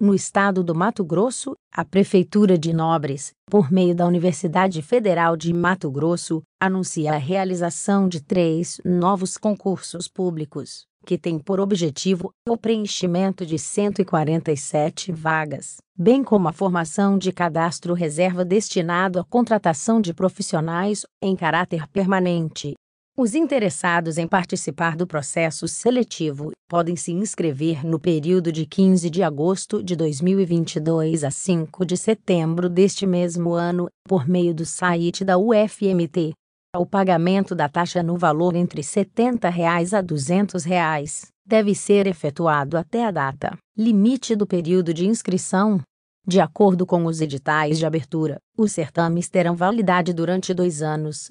no estado do Mato Grosso, a Prefeitura de Nobres, por meio da Universidade Federal de Mato Grosso, anuncia a realização de três novos concursos públicos, que têm por objetivo o preenchimento de 147 vagas, bem como a formação de cadastro reserva destinado à contratação de profissionais em caráter permanente os interessados em participar do processo seletivo podem se inscrever no período de 15 de agosto de 2022 a 5 de setembro deste mesmo ano por meio do site da UFMT. O pagamento da taxa no valor entre R$ 70 reais a R$ 200 reais deve ser efetuado até a data limite do período de inscrição. De acordo com os editais de abertura, os certames terão validade durante dois anos